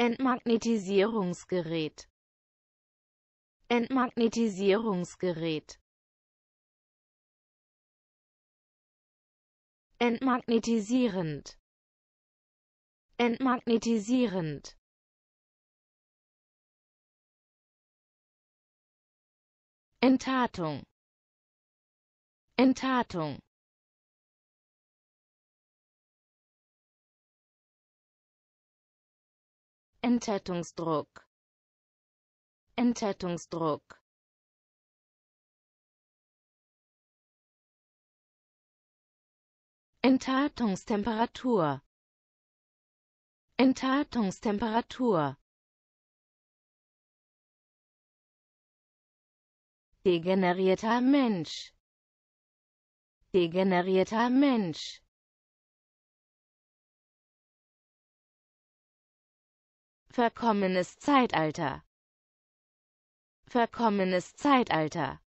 Entmagnetisierungsgerät Entmagnetisierungsgerät Entmagnetisierend Entmagnetisierend Enttatung Enttatung Enthaltungsdruck Enthaltungsdruck Enthaltungstemperatur Enthaltungstemperatur Degenerierter Mensch Degenerierter Mensch Verkommenes Zeitalter. Verkommenes Zeitalter.